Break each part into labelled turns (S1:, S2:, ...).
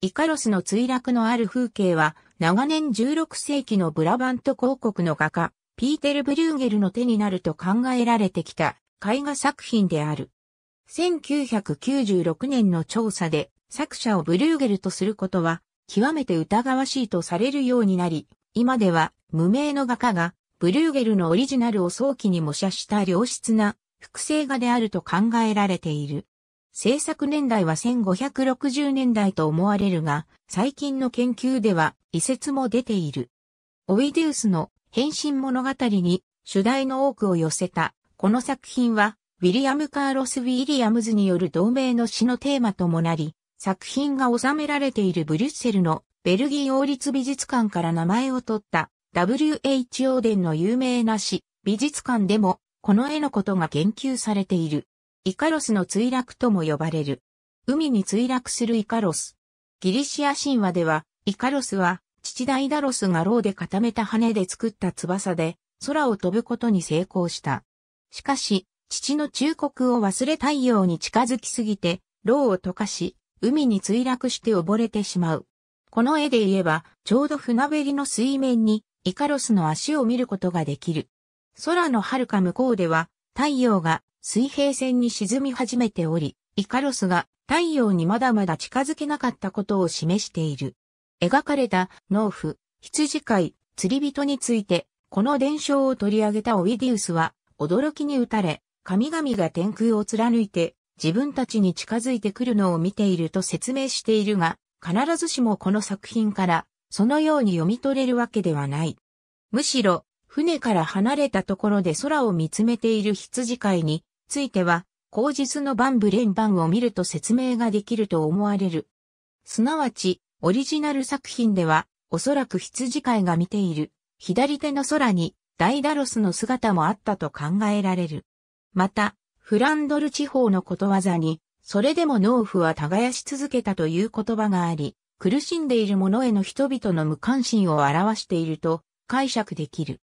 S1: イカロスの墜落のある風景は、長年16世紀のブラバント広告の画家、ピーテル・ブリューゲルの手になると考えられてきた絵画作品である。1996年の調査で作者をブリューゲルとすることは極めて疑わしいとされるようになり、今では無名の画家がブリューゲルのオリジナルを早期に模写した良質な複製画であると考えられている。制作年代は1560年代と思われるが、最近の研究では遺説も出ている。オイデウスの変身物語に主題の多くを寄せた、この作品は、ウィリアム・カーロス・ウィリアムズによる同盟の詩のテーマともなり、作品が収められているブリュッセルのベルギー王立美術館から名前を取った W.H. オーデンの有名な詩、美術館でもこの絵のことが言及されている。イカロスの墜落とも呼ばれる。海に墜落するイカロス。ギリシア神話では、イカロスは、父ダイダロスが牢で固めた羽で作った翼で、空を飛ぶことに成功した。しかし、父の忠告を忘れ太陽に近づきすぎて、牢を溶かし、海に墜落して溺れてしまう。この絵で言えば、ちょうど船べりの水面に、イカロスの足を見ることができる。空の遥か向こうでは、太陽が水平線に沈み始めており、イカロスが太陽にまだまだ近づけなかったことを示している。描かれた農夫、羊飼い、釣り人について、この伝承を取り上げたオビディウスは、驚きに打たれ、神々が天空を貫いて、自分たちに近づいてくるのを見ていると説明しているが、必ずしもこの作品から、そのように読み取れるわけではない。むしろ、船から離れたところで空を見つめている羊飼いに、ついては、口実のンブレンンを見ると説明ができると思われる。すなわち、オリジナル作品では、おそらく羊飼いが見ている、左手の空に、ダイダロスの姿もあったと考えられる。また、フランドル地方のことわざに、それでも農夫は耕し続けたという言葉があり、苦しんでいる者への人々の無関心を表していると解釈できる。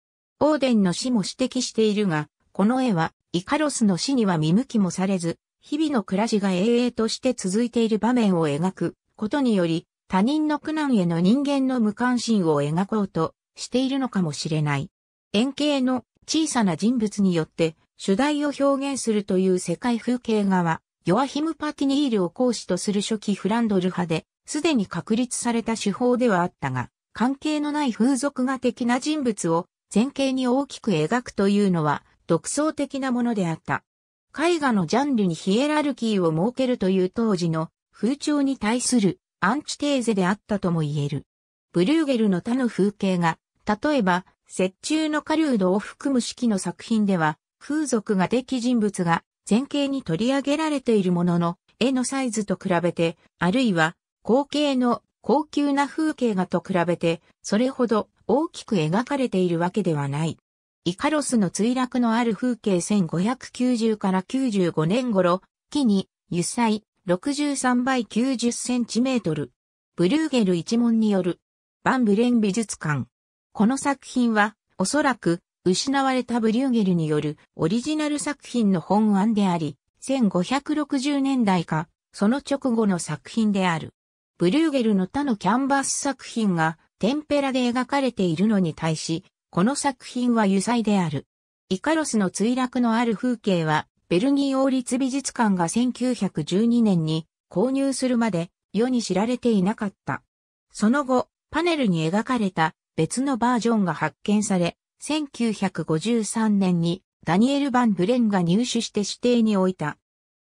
S1: オーデンの死も指摘しているが、この絵はイカロスの死には見向きもされず、日々の暮らしが永遠として続いている場面を描くことにより、他人の苦難への人間の無関心を描こうとしているのかもしれない。円形の小さな人物によって主題を表現するという世界風景画は、ヨアヒム・パティニールを講師とする初期フランドル派で、すでに確立された手法ではあったが、関係のない風俗画的な人物を前景に大きく描くというのは、独創的なものであった。絵画のジャンルにヒエラルキーを設けるという当時の風潮に対するアンチテーゼであったとも言える。ブリューゲルの他の風景が、例えば、雪中の狩人を含む式の作品では、風俗が的人物が前景に取り上げられているものの、絵のサイズと比べて、あるいは、後景の高級な風景画と比べて、それほど大きく描かれているわけではない。イカロスの墜落のある風景1590から95年頃、木に油彩63倍90センチメートル。ブルーゲル一門による、バンブレン美術館。この作品は、おそらく、失われたブリューゲルによるオリジナル作品の本案であり、1560年代か、その直後の作品である。ブリューゲルの他のキャンバス作品が、テンペラで描かれているのに対し、この作品は油彩である。イカロスの墜落のある風景は、ベルギー王立美術館が1912年に購入するまで世に知られていなかった。その後、パネルに描かれた別のバージョンが発見され、1953年にダニエル・バン・ブレンが入手して指定に置いた。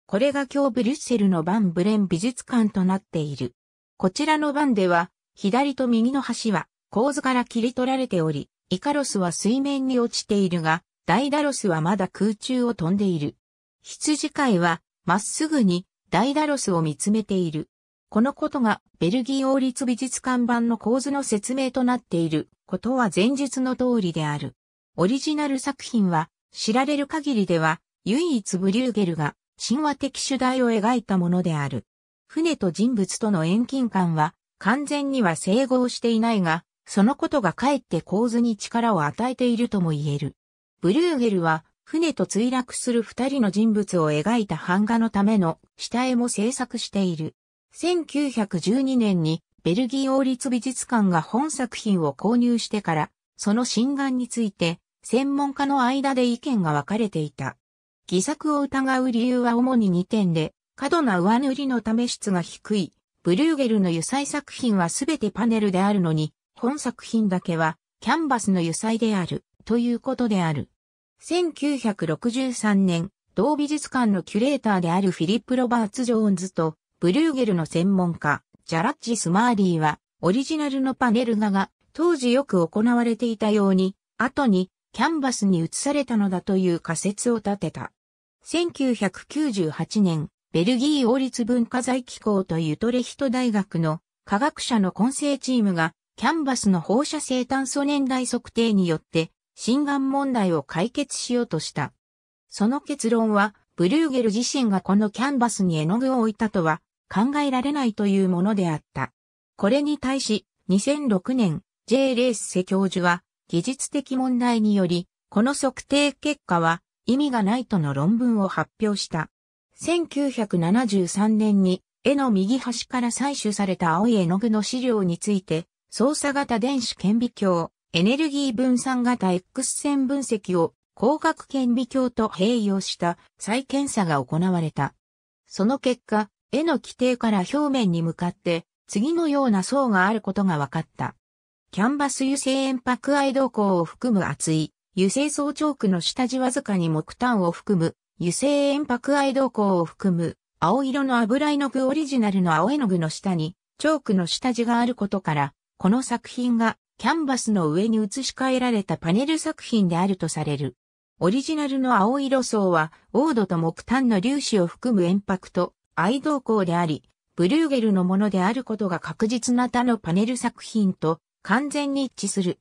S1: これが今日ブリュッセルのバン・ブレン美術館となっている。こちらのバンでは、左と右の端は構図から切り取られており、イカロスは水面に落ちているが、ダイダロスはまだ空中を飛んでいる。羊飼いは、まっすぐに、ダイダロスを見つめている。このことが、ベルギー王立美術館版の構図の説明となっていることは前述の通りである。オリジナル作品は、知られる限りでは、唯一ブリューゲルが、神話的主題を描いたものである。船と人物との遠近感は、完全には整合していないが、そのことがかえって構図に力を与えているとも言える。ブルーゲルは、船と墜落する二人の人物を描いた版画のための下絵も制作している。1912年にベルギー王立美術館が本作品を購入してから、その心眼について専門家の間で意見が分かれていた。偽作を疑う理由は主に2点で、過度な上塗りのため質が低い、ブルーゲルの油彩作品はすべてパネルであるのに、本作品だけは、キャンバスの油彩である、ということである。1963年、同美術館のキュレーターであるフィリップ・ロバーツ・ジョーンズと、ブルーゲルの専門家、ジャラッジ・スマーリーは、オリジナルのパネル画が、当時よく行われていたように、後に、キャンバスに移されたのだという仮説を立てた。1998年、ベルギー王立文化財機構というトレヒト大学の科学者の混成チームがキャンバスの放射性炭素年代測定によって、心眼問題を解決しようとした。その結論は、ブルーゲル自身がこのキャンバスに絵の具を置いたとは考えられないというものであった。これに対し、2006年、J. レース瀬教授は、技術的問題により、この測定結果は意味がないとの論文を発表した。1973年に、絵の右端から採取された青い絵の具の資料について、操作型電子顕微鏡、エネルギー分散型 X 線分析を光学顕微鏡と併用した再検査が行われた。その結果、絵の規定から表面に向かって次のような層があることが分かった。キャンバス油性塩白愛動向を含む厚い油性層チョークの下地わずかに木炭を含む油性塩白愛動向を含む青色の油絵の具オリジナルの青絵の具の下にチョークの下地があることからこの作品がキャンバスの上に移し替えられたパネル作品であるとされる。オリジナルの青色層は、黄土と木炭の粒子を含む円白と愛動光であり、ブルーゲルのものであることが確実な他のパネル作品と完全に一致する。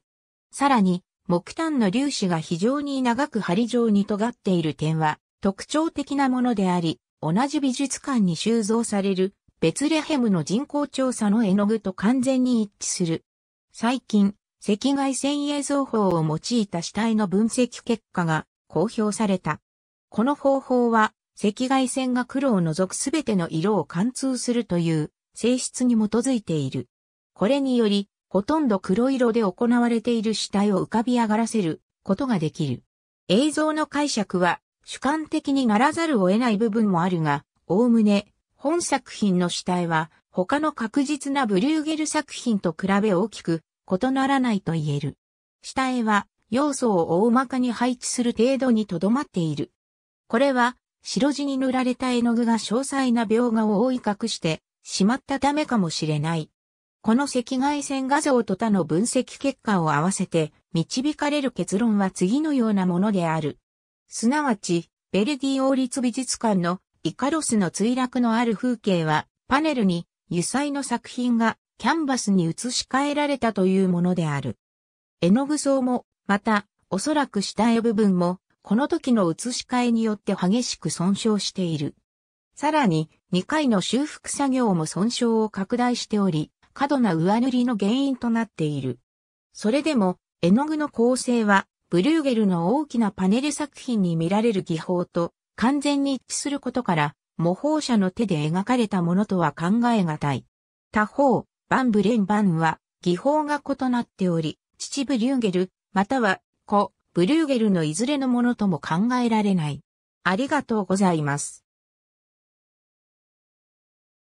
S1: さらに、木炭の粒子が非常に長く針状に尖っている点は特徴的なものであり、同じ美術館に収蔵されるベツレヘムの人口調査の絵の具と完全に一致する。最近、赤外線映像法を用いた死体の分析結果が公表された。この方法は、赤外線が黒を除くすべての色を貫通するという性質に基づいている。これにより、ほとんど黒色で行われている死体を浮かび上がらせることができる。映像の解釈は主観的にならざるを得ない部分もあるが、おおむね本作品の主体は他の確実なブリューゲル作品と比べ大きく異ならないと言える。主体は要素を大まかに配置する程度にとどまっている。これは白地に塗られた絵の具が詳細な描画を覆い隠してしまったためかもしれない。この赤外線画像と他の分析結果を合わせて導かれる結論は次のようなものである。すなわち、ベルディ王立美術館のイカロスの墜落のある風景は、パネルに油彩の作品がキャンバスに移し替えられたというものである。絵の具層も、また、おそらく下絵部分も、この時の移し替えによって激しく損傷している。さらに、2回の修復作業も損傷を拡大しており、過度な上塗りの原因となっている。それでも、絵の具の構成は、ブルーゲルの大きなパネル作品に見られる技法と完全に一致することから、模倣者の手で描かれたものとは考えがたい。他方、バンブレンバンは技法が異なっており、秩父リューゲル、または、子、ブリューゲルのいずれのものとも考えられない。ありがとうございます。